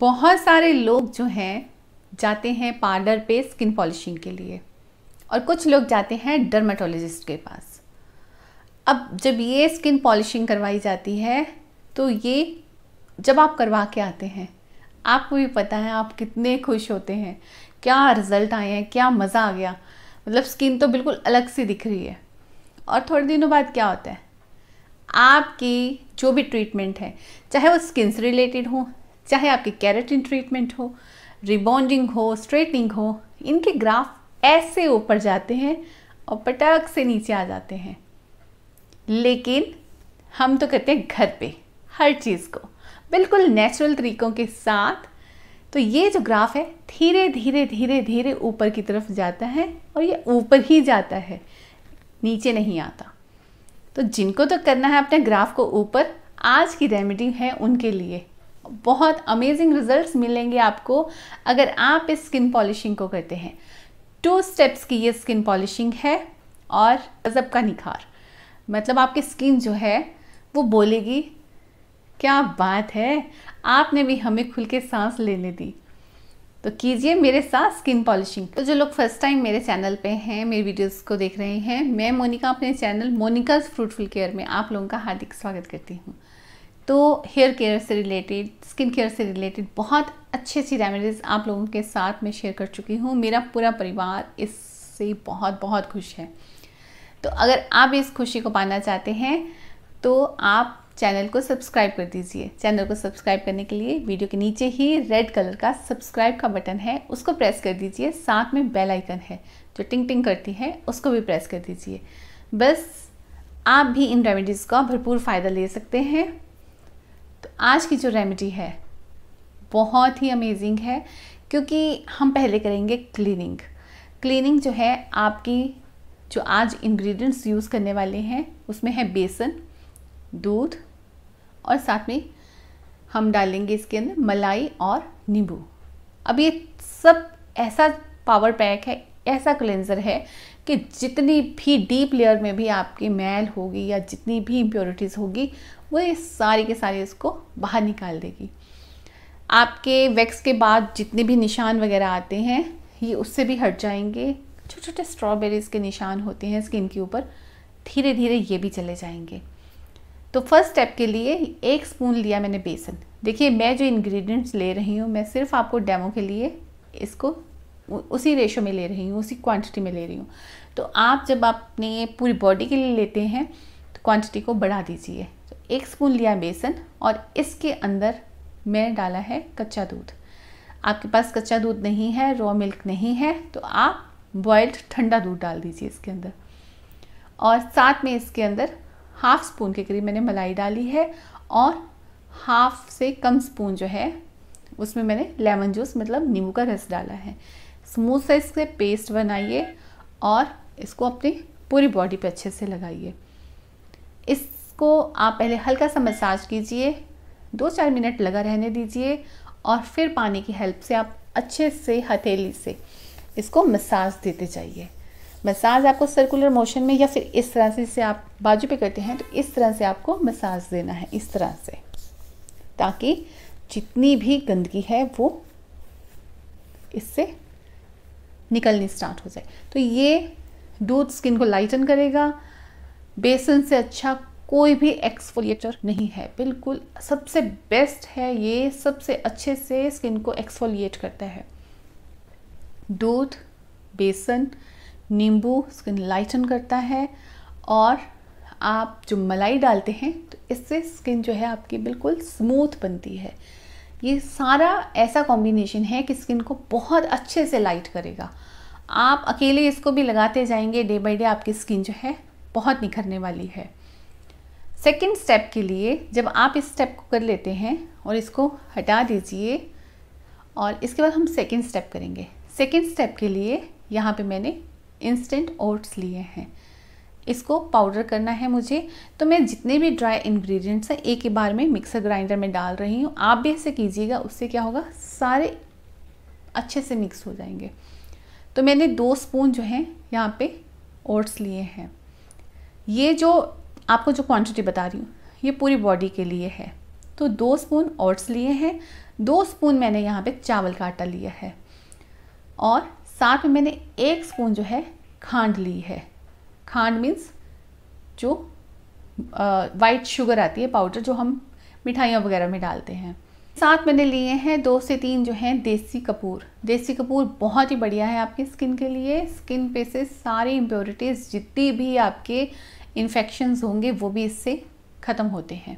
बहुत सारे लोग जो हैं जाते हैं पार्लर पे स्किन पॉलिशिंग के लिए और कुछ लोग जाते हैं डर्माटोलॉजिस्ट के पास अब जब ये स्किन पॉलिशिंग करवाई जाती है तो ये जब आप करवा के आते हैं आपको भी पता है आप कितने खुश होते हैं क्या रिज़ल्ट आए हैं क्या मज़ा आ गया मतलब स्किन तो बिल्कुल अलग सी दिख रही है और थोड़े दिनों बाद क्या होता है आपकी जो भी ट्रीटमेंट है चाहे वो स्किन से रिलेटेड हो चाहे आपकी कैरेटिन ट्रीटमेंट हो रिबॉन्डिंग हो स्ट्रेटनिंग हो इनके ग्राफ ऐसे ऊपर जाते हैं और पटक से नीचे आ जाते हैं लेकिन हम तो कहते हैं घर पे हर चीज़ को बिल्कुल नेचुरल तरीकों के साथ तो ये जो ग्राफ है धीरे धीरे धीरे धीरे ऊपर की तरफ जाता है और ये ऊपर ही जाता है नीचे नहीं आता तो जिनको तो करना है अपने ग्राफ को ऊपर आज की रेमेडी है उनके लिए बहुत अमेजिंग रिजल्ट्स मिलेंगे आपको अगर आप इस स्किन पॉलिशिंग को करते हैं टू स्टेप्स की ये स्किन पॉलिशिंग है और गज़ब का निखार मतलब आपकी स्किन जो है वो बोलेगी क्या बात है आपने भी हमें खुल के सांस लेने दी तो कीजिए मेरे साथ स्किन पॉलिशिंग तो जो लोग फर्स्ट टाइम मेरे चैनल पे हैं मेरी वीडियोस को देख रहे हैं मैं मोनिका अपने चैनल मोनिकाज फ्रूटफुल केयर में आप लोगों का हार्दिक स्वागत करती हूँ तो हेयर केयर से रिलेटेड स्किन केयर से रिलेटेड बहुत अच्छी अच्छी रेमेडीज़ आप लोगों के साथ मैं शेयर कर चुकी हूँ मेरा पूरा परिवार इससे बहुत बहुत खुश है तो अगर आप इस खुशी को पाना चाहते हैं तो आप चैनल को सब्सक्राइब कर दीजिए चैनल को सब्सक्राइब करने के लिए वीडियो के नीचे ही रेड कलर का सब्सक्राइब का बटन है उसको प्रेस कर दीजिए साथ में बेल आइकन है जो टिंग टिंग करती है उसको भी प्रेस कर दीजिए बस आप भी इन रेमेडीज़ का भरपूर फ़ायदा ले सकते हैं तो आज की जो रेमेडी है बहुत ही अमेजिंग है क्योंकि हम पहले करेंगे क्लीनिंग क्लीनिंग जो है आपकी जो आज इंग्रेडिएंट्स यूज़ करने वाले हैं उसमें है बेसन दूध और साथ में हम डालेंगे इसके अंदर मलाई और नींबू अब ये सब ऐसा पावर पैक है ऐसा क्लेंजर है कि जितनी भी डीप लेयर में भी आपकी मैल होगी या जितनी भी इम्प्योरिटीज़ होगी वो ये सारी के सारी इसको बाहर निकाल देगी आपके वैक्स के बाद जितने भी निशान वगैरह आते हैं ये उससे भी हट जाएंगे छोटे छोटे स्ट्रॉबेरीज़ के निशान होते हैं स्किन के ऊपर धीरे धीरे ये भी चले जाएंगे तो फर्स्ट स्टेप के लिए एक स्पून लिया मैंने बेसन देखिए मैं जो इंग्रेडिएंट्स ले रही हूँ मैं सिर्फ आपको डेमो के लिए इसको उसी रेशो में ले रही हूँ उसी क्वांटिटी में ले रही हूँ तो आप जब आपने पूरी बॉडी के लिए लेते हैं तो क्वांटिटी को बढ़ा दीजिए तो एक स्पून लिया बेसन और इसके अंदर मैंने डाला है कच्चा दूध आपके पास कच्चा दूध नहीं है रॉ मिल्क नहीं है तो आप बॉयल्ड ठंडा दूध डाल दीजिए इसके अंदर और साथ में इसके अंदर हाफ स्पून के करीब मैंने मलाई डाली है और हाफ से कम स्पून जो है उसमें मैंने लेमन जूस मतलब नींबू का रस डाला है स्मूथ सा इससे पेस्ट बनाइए और इसको अपनी पूरी बॉडी पे अच्छे से लगाइए इसको आप पहले हल्का सा मसाज कीजिए दो चार मिनट लगा रहने दीजिए और फिर पानी की हेल्प से आप अच्छे से हथेली से इसको मसाज देते जाइए मसाज आपको सर्कुलर मोशन में या फिर इस तरह से इसे आप बाजू पे करते हैं तो इस तरह से आपको मसाज देना है इस तरह से ताकि जितनी भी गंदगी है वो इससे निकलनी स्टार्ट हो जाए तो ये दूध स्किन को लाइटन करेगा बेसन से अच्छा कोई भी एक्सफोलिएटर नहीं है बिल्कुल सबसे बेस्ट है ये सबसे अच्छे से स्किन को एक्सफोलिएट करता है दूध बेसन नींबू स्किन लाइटन करता है और आप जो मलाई डालते हैं तो इससे स्किन जो है आपकी बिल्कुल स्मूथ बनती है ये सारा ऐसा कॉम्बिनेशन है कि स्किन को बहुत अच्छे से लाइट करेगा आप अकेले इसको भी लगाते जाएंगे डे बाई डे आपकी स्किन जो है बहुत निखरने वाली है सेकेंड स्टेप के लिए जब आप इस स्टेप को कर लेते हैं और इसको हटा दीजिए और इसके बाद हम सेकेंड स्टेप करेंगे सेकेंड स्टेप के लिए यहाँ पे मैंने इंस्टेंट ओट्स लिए हैं इसको पाउडर करना है मुझे तो मैं जितने भी ड्राई इन्ग्रीडियंट्स हैं एक ही बार में मिक्सर ग्राइंडर में डाल रही हूँ आप भी ऐसे कीजिएगा उससे क्या होगा सारे अच्छे से मिक्स हो जाएंगे तो मैंने दो स्पून जो हैं यहाँ पे ओट्स लिए हैं ये जो आपको जो क्वांटिटी बता रही हूँ ये पूरी बॉडी के लिए है तो दो स्पून ओट्स लिए हैं दो स्पून मैंने यहाँ पे चावल का आटा लिया है और साथ में मैंने एक स्पून जो है खांड ली है खांड मीन्स जो वाइट शुगर आती है पाउडर जो हम मिठाइयाँ वगैरह में डालते हैं साथ मैंने लिए हैं दो से तीन जो हैं देसी कपूर देसी कपूर बहुत ही बढ़िया है आपकी स्किन के लिए स्किन पे से सारी इम्प्योरिटीज़ जितनी भी आपके इन्फेक्शंस होंगे वो भी इससे ख़त्म होते हैं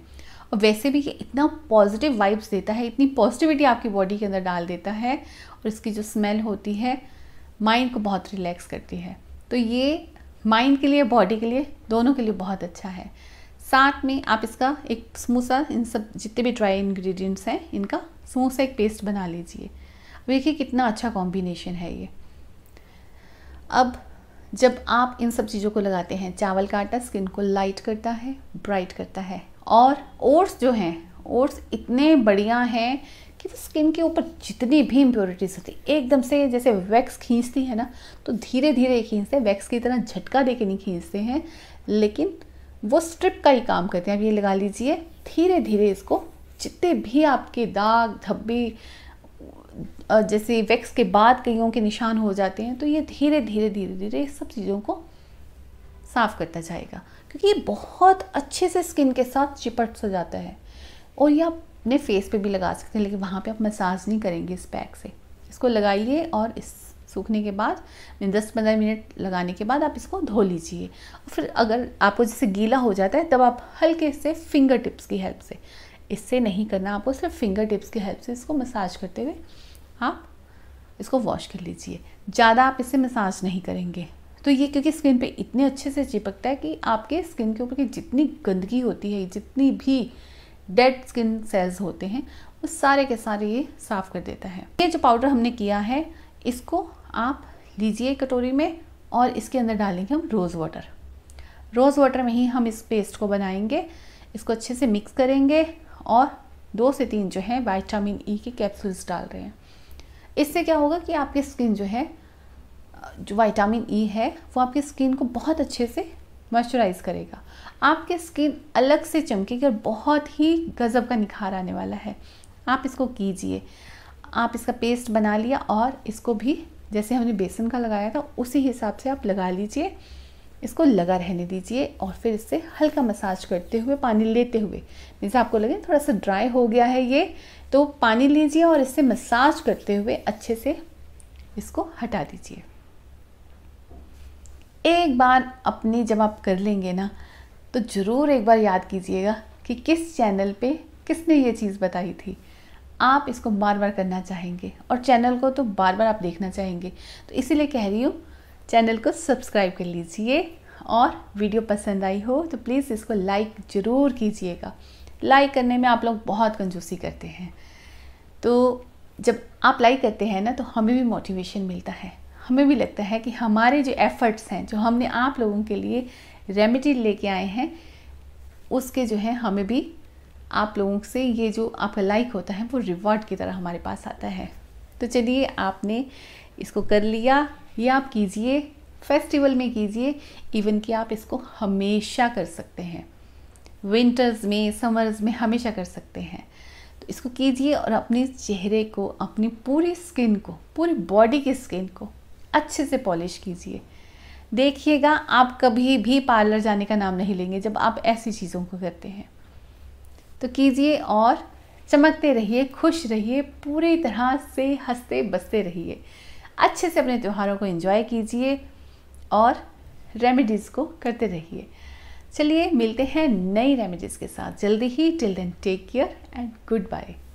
और वैसे भी ये इतना पॉजिटिव वाइब्स देता है इतनी पॉजिटिविटी आपकी बॉडी के अंदर डाल देता है और इसकी जो स्मेल होती है माइंड को बहुत रिलैक्स करती है तो ये माइंड के लिए बॉडी के लिए दोनों के लिए बहुत अच्छा है साथ में आप इसका एक समोसा इन सब जितने भी ड्राई इंग्रेडिएंट्स हैं इनका समोसा एक पेस्ट बना लीजिए देखिए कितना अच्छा कॉम्बिनेशन है ये अब जब आप इन सब चीज़ों को लगाते हैं चावल का आटा स्किन को लाइट करता है ब्राइट करता है और ओट्स जो हैं ओट्स इतने बढ़िया हैं कि वो स्किन के ऊपर जितनी भी इम्प्योरिटीज होती एकदम से जैसे वैक्स खींचती है ना तो धीरे धीरे खींचते हैं वैक्स की तरह झटका दे के नहीं खींचते हैं लेकिन वो स्ट्रिप का ही काम करते हैं अब ये लगा लीजिए धीरे धीरे इसको जितने भी आपके दाग धब्बे जैसे वैक्स के बाद कईयों के निशान हो जाते हैं तो ये धीरे धीरे धीरे धीरे सब चीज़ों को साफ़ करता जाएगा क्योंकि ये बहुत अच्छे से स्किन के साथ चिपट सा जाता है और ये आप अपने फेस पे भी लगा सकते हैं लेकिन वहाँ पे आप मसाज नहीं करेंगे इस पैक से इसको लगाइए और इस सूखने के बाद दस पंद्रह मिनट लगाने के बाद आप इसको धो लीजिए फिर अगर आपको जैसे गीला हो जाता है तब आप हल्के से फिंगर टिप्स की हेल्प से इससे नहीं करना आपको सिर्फ फिंगर टिप्स की हेल्प से इसको मसाज करते हुए आप इसको वॉश कर लीजिए ज़्यादा आप इससे मसाज नहीं करेंगे तो ये क्योंकि स्किन पे इतने अच्छे से चिपकता है कि आपके स्किन के ऊपर की जितनी गंदगी होती है जितनी भी डेड स्किन सेल्स होते हैं वो सारे के सारे ये साफ़ कर देता है ये जो पाउडर हमने किया है इसको आप लीजिए कटोरी में और इसके अंदर डालेंगे हम रोज़ वाटर रोज़ वाटर में ही हम इस पेस्ट को बनाएंगे इसको अच्छे से मिक्स करेंगे और दो से तीन जो है वाइटामिन ई e के कैप्सूल्स डाल रहे हैं इससे क्या होगा कि आपकी स्किन जो है जो वाइटामिन ई e है वो आपकी स्किन को बहुत अच्छे से मॉइस्चराइज़ करेगा आपके स्किन अलग से चमकेगी और बहुत ही गज़ब का निखार आने वाला है आप इसको कीजिए आप इसका पेस्ट बना लिया और इसको भी जैसे हमने बेसन का लगाया था उसी हिसाब से आप लगा लीजिए इसको लगा रहने दीजिए और फिर इससे हल्का मसाज करते हुए पानी लेते हुए जैसे आपको लगे थोड़ा सा ड्राई हो गया है ये तो पानी लीजिए और इससे मसाज करते हुए अच्छे से इसको हटा दीजिए एक बार अपनी जब आप कर लेंगे ना तो ज़रूर एक बार याद कीजिएगा कि किस चैनल पे किसने ये चीज़ बताई थी आप इसको बार बार करना चाहेंगे और चैनल को तो बार बार आप देखना चाहेंगे तो इसीलिए कह रही हूँ चैनल को सब्सक्राइब कर लीजिए और वीडियो पसंद आई हो तो प्लीज़ इसको लाइक ज़रूर कीजिएगा लाइक करने में आप लोग बहुत कंजूसी करते हैं तो जब आप लाइक करते हैं ना तो हमें भी मोटिवेशन मिलता है हमें भी लगता है कि हमारे जो एफ़र्ट्स हैं जो हमने आप लोगों के लिए रेमेडी लेके आए हैं उसके जो है हमें भी आप लोगों से ये जो आपका लाइक होता है वो रिवॉर्ड की तरह हमारे पास आता है तो चलिए आपने इसको कर लिया ये आप कीजिए फेस्टिवल में कीजिए इवन कि आप इसको हमेशा कर सकते हैं विंटर्स में समर्स में हमेशा कर सकते हैं तो इसको कीजिए और अपने चेहरे को अपनी पूरी स्किन को पूरी बॉडी की स्किन को अच्छे से पॉलिश कीजिए देखिएगा आप कभी भी पार्लर जाने का नाम नहीं लेंगे जब आप ऐसी चीज़ों को करते हैं तो कीजिए और चमकते रहिए खुश रहिए पूरी तरह से हंसते बसते रहिए अच्छे से अपने त्योहारों को एंजॉय कीजिए और रेमेडीज़ को करते रहिए चलिए मिलते हैं नई रेमेडीज़ के साथ जल्दी ही till then take care and good bye